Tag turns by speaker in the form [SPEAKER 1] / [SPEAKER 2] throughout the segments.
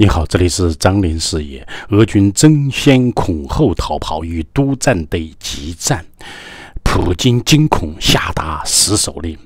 [SPEAKER 1] 你好，这里是张林视野。俄军争先恐后逃跑，与督战队激战，普京惊恐下达死守令。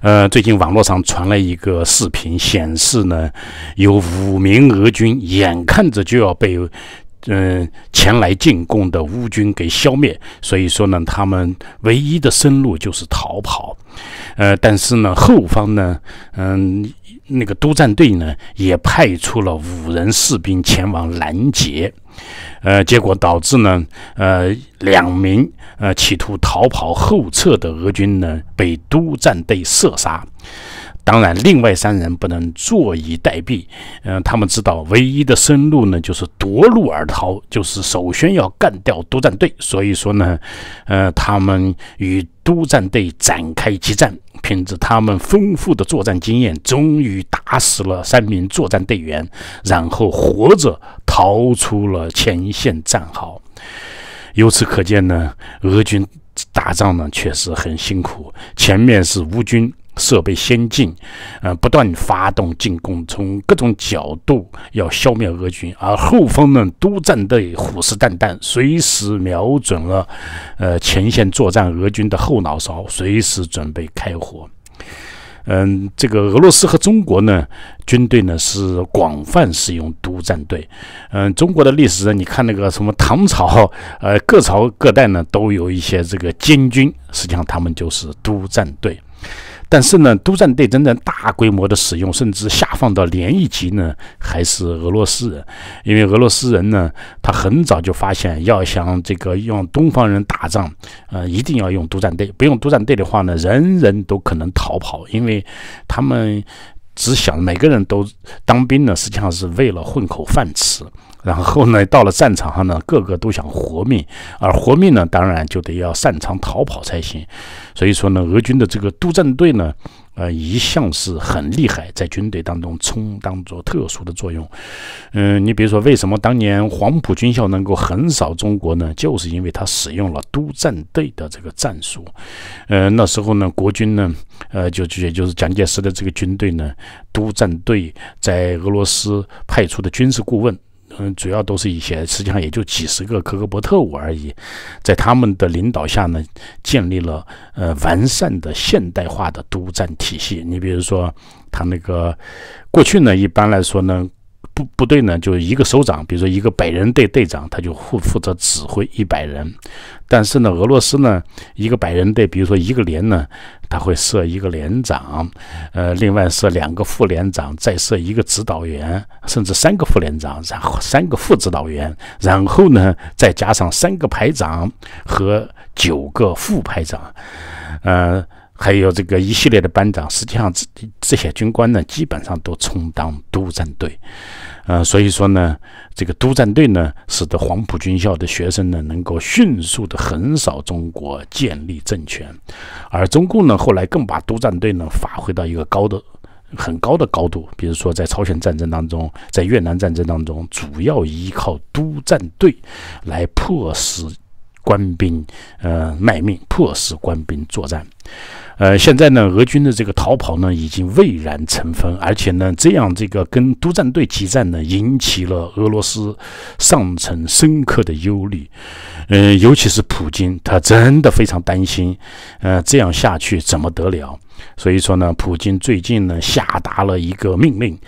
[SPEAKER 1] 呃，最近网络上传来一个视频，显示呢，有五名俄军眼看着就要被，嗯，前来进攻的乌军给消灭，所以说呢，他们唯一的生路就是逃跑。呃，但是呢，后方呢，嗯。那个督战队呢，也派出了五人士兵前往拦截，呃，结果导致呢，呃，两名呃企图逃跑后撤的俄军呢，被督战队射杀。当然，另外三人不能坐以待毙。嗯，他们知道唯一的生路呢，就是夺路而逃，就是首先要干掉督战队。所以说呢，呃，他们与督战队展开激战，凭着他们丰富的作战经验，终于打死了三名作战队员，然后活着逃出了前线战壕。由此可见呢，俄军打仗呢确实很辛苦，前面是乌军。设备先进，嗯，不断发动进攻，从各种角度要消灭俄军。而后方呢，督战队虎视眈眈，随时瞄准了，呃，前线作战俄军的后脑勺，随时准备开火。嗯，这个俄罗斯和中国呢，军队呢是广泛使用督战队。嗯，中国的历史，你看那个什么唐朝，呃，各朝各代呢都有一些这个监军，实际上他们就是督战队。但是呢，督战队真正大规模的使用，甚至下放到连一级呢，还是俄罗斯人？因为俄罗斯人呢，他很早就发现，要想这个用东方人打仗，呃，一定要用督战队，不用督战队的话呢，人人都可能逃跑，因为他们。只想每个人都当兵呢，实际上是为了混口饭吃。然后呢，到了战场上呢，个个都想活命，而活命呢，当然就得要擅长逃跑才行。所以说呢，俄军的这个督战队呢。呃，一向是很厉害，在军队当中充当着特殊的作用。嗯，你比如说，为什么当年黄埔军校能够横扫中国呢？就是因为他使用了督战队的这个战术。呃，那时候呢，国军呢，呃，就也就是蒋介石的这个军队呢，督战队在俄罗斯派出的军事顾问。嗯，主要都是一些，实际上也就几十个科格伯特伍而已，在他们的领导下呢，建立了呃完善的现代化的督战体系。你比如说，他那个过去呢，一般来说呢。部部队呢，就一个首长，比如说一个百人队队长，他就负负责指挥一百人。但是呢，俄罗斯呢，一个百人队，比如说一个连呢，他会设一个连长，呃，另外设两个副连长，再设一个指导员，甚至三个副连长，然后三个副指导员，然后呢，再加上三个排长和九个副排长，呃。还有这个一系列的班长，实际上这这些军官呢，基本上都充当督战队，呃，所以说呢，这个督战队呢，使得黄埔军校的学生呢，能够迅速的横扫中国，建立政权。而中共呢，后来更把督战队呢发挥到一个高的很高的高度，比如说在朝鲜战争当中，在越南战争当中，主要依靠督战队来迫使官兵呃卖命，迫使官兵作战。呃，现在呢，俄军的这个逃跑呢，已经蔚然成风，而且呢，这样这个跟督战队激战呢，引起了俄罗斯上层深刻的忧虑。嗯，尤其是普京，他真的非常担心。呃，这样下去怎么得了？所以说呢，普京最近呢，下达了一个命令。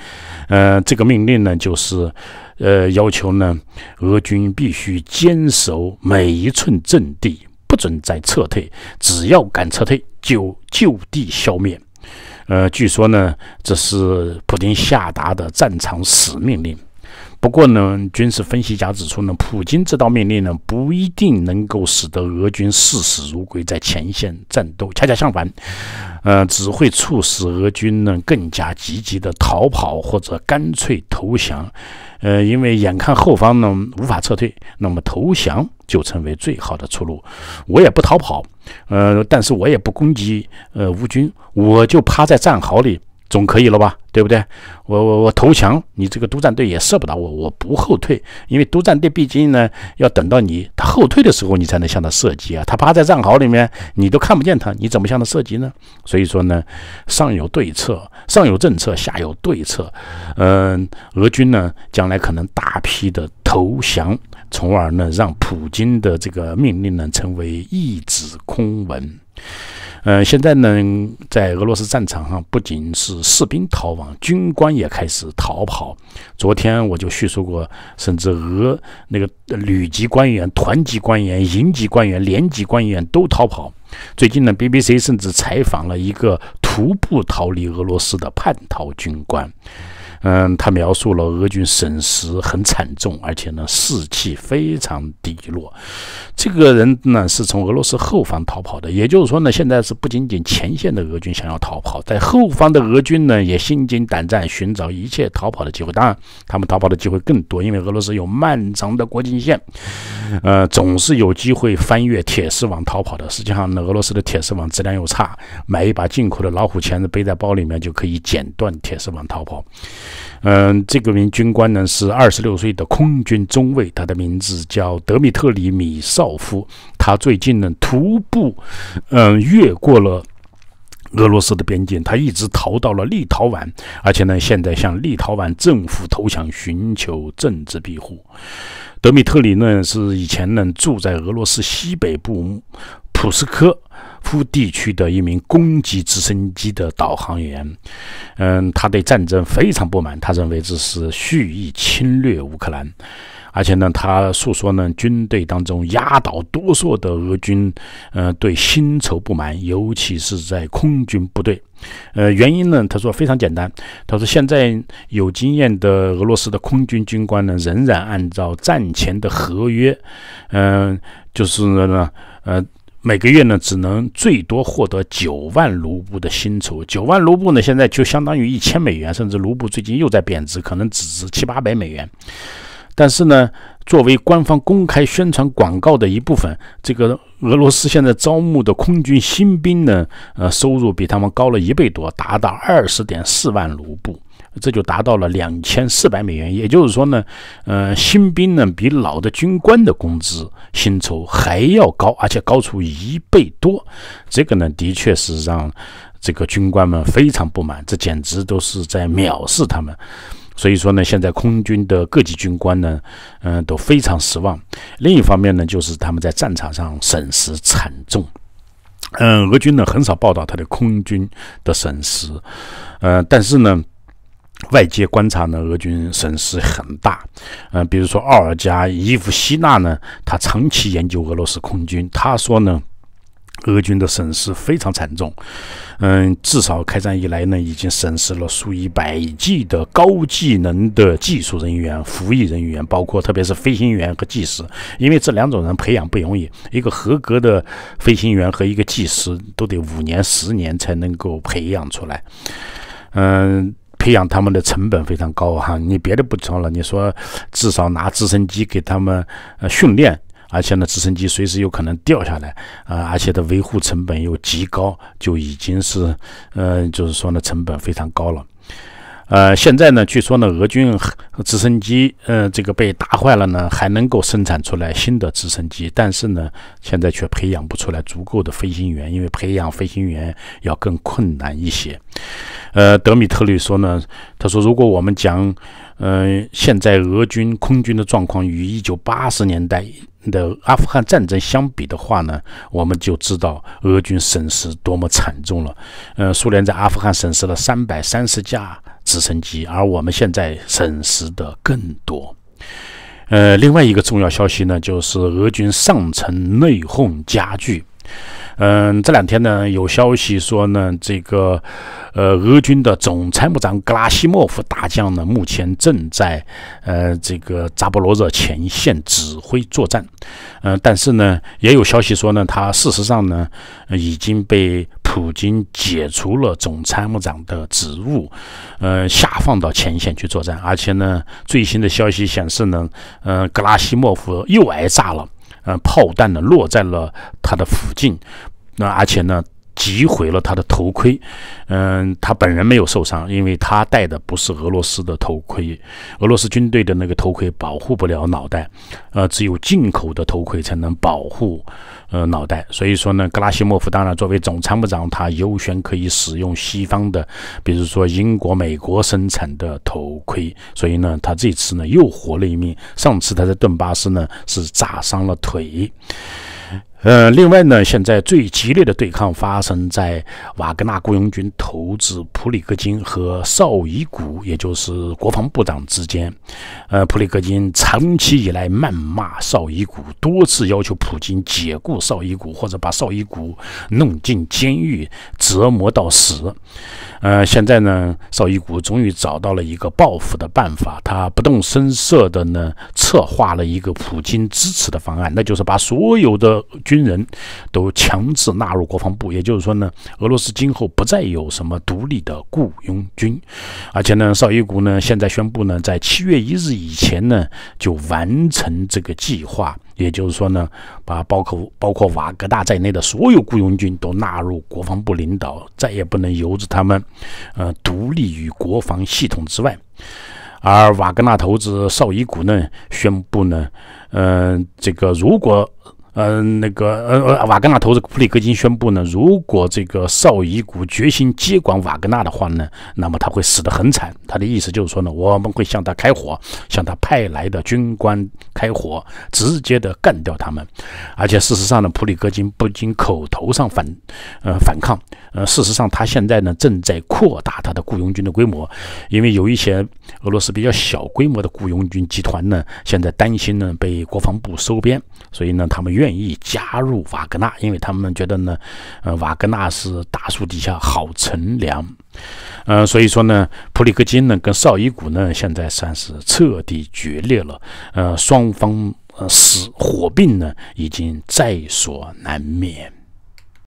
[SPEAKER 1] 呃，这个命令呢，就是，呃，要求呢，俄军必须坚守每一寸阵地。不准再撤退，只要敢撤退，就就地消灭。呃，据说呢，这是普京下达的战场死命令。不过呢，军事分析家指出呢，普京这道命令呢，不一定能够使得俄军视死如归，在前线战斗。恰恰相反，呃，只会促使俄军呢，更加积极的逃跑，或者干脆投降。呃，因为眼看后方呢无法撤退，那么投降就成为最好的出路。我也不逃跑，呃，但是我也不攻击，呃，乌军我就趴在战壕里。总可以了吧，对不对？我我我投降，你这个督战队也射不到我，我不后退，因为督战队毕竟呢，要等到你他后退的时候，你才能向他射击啊。他趴在战壕里面，你都看不见他，你怎么向他射击呢？所以说呢，上有对策，上有政策，下有对策。嗯，俄军呢，将来可能大批的投降，从而呢，让普京的这个命令呢，成为一纸空文。嗯，现在呢，在俄罗斯战场上，不仅是士兵逃亡，军官也开始逃跑。昨天我就叙述过，甚至俄那个旅级官员、团级官员、营级官员、连级官员都逃跑。最近呢，BBC 甚至采访了一个徒步逃离俄罗斯的叛逃军官。嗯，他描述了俄军损失很惨重，而且呢士气非常低落。这个人呢是从俄罗斯后方逃跑的，也就是说呢，现在是不仅仅前线的俄军想要逃跑，在后方的俄军呢也心惊胆战，寻找一切逃跑的机会。当然，他们逃跑的机会更多，因为俄罗斯有漫长的国境线，呃，总是有机会翻越铁丝网逃跑的。实际上呢，俄罗斯的铁丝网质量又差，买一把进口的老虎钳子背在包里面就可以剪断铁丝网逃跑。嗯，这个名军官呢是二十六岁的空军中尉，他的名字叫德米特里米绍夫。他最近呢徒步，嗯，越过了俄罗斯的边境，他一直逃到了立陶宛，而且呢现在向立陶宛政府投降，寻求政治庇护。德米特里呢是以前呢住在俄罗斯西北部普斯科。夫地区的一名攻击直升机的导航员，嗯，他对战争非常不满，他认为这是蓄意侵略乌克兰，而且呢，他诉说呢，军队当中压倒多数的俄军，呃，对薪酬不满，尤其是在空军部队，呃，原因呢，他说非常简单，他说现在有经验的俄罗斯的空军军官呢，仍然按照战前的合约，嗯，就是呢，呃。每个月呢，只能最多获得九万卢布的薪酬。九万卢布呢，现在就相当于一千美元，甚至卢布最近又在贬值，可能只值七八百美元。但是呢，作为官方公开宣传广告的一部分，这个俄罗斯现在招募的空军新兵呢，呃，收入比他们高了一倍多，达到二十点四万卢布。这就达到了两千四百美元，也就是说呢，呃，新兵呢比老的军官的工资薪酬还要高，而且高出一倍多。这个呢，的确是让这个军官们非常不满，这简直都是在藐视他们。所以说呢，现在空军的各级军官呢，嗯，都非常失望。另一方面呢，就是他们在战场上损失惨重。嗯，俄军呢很少报道他的空军的损失。呃，但是呢。外界观察呢，俄军损失很大，嗯，比如说奥尔加·伊夫希纳呢，他长期研究俄罗斯空军，他说呢，俄军的损失非常惨重，嗯，至少开战以来呢，已经损失了数以百计的高技能的技术人员、服役人员，包括特别是飞行员和技师，因为这两种人培养不容易，一个合格的飞行员和一个技师都得五年、十年才能够培养出来，嗯。培养他们的成本非常高哈，你别的不说了，你说至少拿直升机给他们呃训练，而且呢直升机随时有可能掉下来啊，而且的维护成本又极高，就已经是呃，就是说呢成本非常高了。呃，现在呢，据说呢，俄军直升机，呃，这个被打坏了呢，还能够生产出来新的直升机，但是呢，现在却培养不出来足够的飞行员，因为培养飞行员要更困难一些。呃，德米特里说呢，他说，如果我们讲，嗯，现在俄军空军的状况与一九八十年代的阿富汗战争相比的话呢，我们就知道俄军损失多么惨重了。嗯，苏联在阿富汗损失了三百三十架。直升机，而我们现在损失的更多。呃，另外一个重要消息呢，就是俄军上层内讧加剧。嗯，这两天呢，有消息说呢，这个呃，俄军的总参谋长格拉西莫夫大将呢，目前正在呃这个扎波罗热前线指挥作战。嗯，但是呢，也有消息说呢，他事实上呢已经被。普京解除了总参谋长的职务，呃，下放到前线去作战。而且呢，最新的消息显示呢，嗯，格拉西莫夫又挨炸了，呃，炮弹呢落在了他的附近，那而且呢击毁了他的头盔，嗯，他本人没有受伤，因为他戴的不是俄罗斯的头盔，俄罗斯军队的那个头盔保护不了脑袋，呃，只有进口的头盔才能保护。呃，脑袋，所以说呢，格拉西莫夫当然作为总参谋长，他优先可以使用西方的，比如说英国、美国生产的头盔，所以呢，他这次呢又活了一命。上次他在顿巴斯呢是炸伤了腿。呃，另外呢，现在最激烈的对抗发生在瓦格纳雇佣军头子普里戈金和绍伊古，也就是国防部长之间。呃，普里戈金长期以来谩骂绍伊古，多次要求普京解雇绍伊古，或者把绍伊古弄进监狱，折磨到死。呃，现在呢，绍伊古终于找到了一个报复的办法，他不动声色的呢，策划了一个普京支持的方案，那就是把所有的。军人都强制纳入国防部，也就是说呢，俄罗斯今后不再有什么独立的雇佣军，而且呢，绍伊古呢现在宣布呢，在七月一日以前呢就完成这个计划，也就是说呢，把包括包括瓦格纳在内的所有雇佣军都纳入国防部领导，再也不能由着他们，呃，独立于国防系统之外。而瓦格纳头子绍伊古呢宣布呢，嗯，这个如果。呃，那个，呃，瓦格纳投资普里戈金宣布呢，如果这个绍伊古决心接管瓦格纳的话呢，那么他会死得很惨。他的意思就是说呢，我们会向他开火，向他派来的军官开火，直接的干掉他们。而且事实上呢，普里戈金不仅口头上反，呃，反抗，呃，事实上他现在呢正在扩大他的雇佣军的规模，因为有一些俄罗斯比较小规模的雇佣军集团呢，现在担心呢被国防部收编，所以呢，他们愿。愿意加入瓦格纳，因为他们觉得呢，呃，瓦格纳是大树底下好乘凉，嗯，所以说呢，普里戈金呢跟绍伊古呢，现在算是彻底决裂了，呃，双方呃死火并呢，已经在所难免。